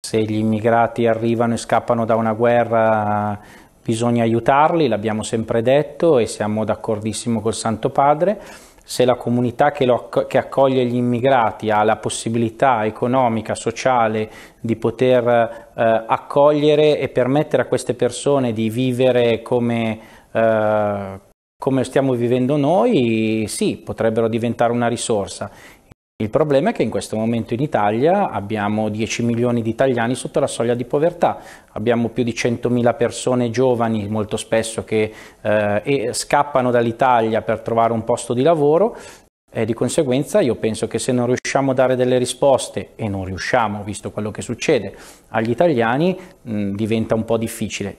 Se gli immigrati arrivano e scappano da una guerra bisogna aiutarli, l'abbiamo sempre detto e siamo d'accordissimo col Santo Padre. Se la comunità che, lo, che, accoglie gli immigrati ha la possibilità economica, sociale di poter eh, accogliere e permettere a queste persone di vivere come, eh, come stiamo vivendo noi, sì, potrebbero diventare una risorsa. Il problema è che in questo momento in Italia abbiamo 10 milioni di italiani sotto la soglia di povertà, abbiamo più di 100.000 persone giovani molto spesso che eh, scappano dall'Italia per trovare un posto di lavoro e di conseguenza io penso che se non riusciamo a dare delle risposte, e non riusciamo visto quello che succede, agli italiani mh, diventa un po' difficile.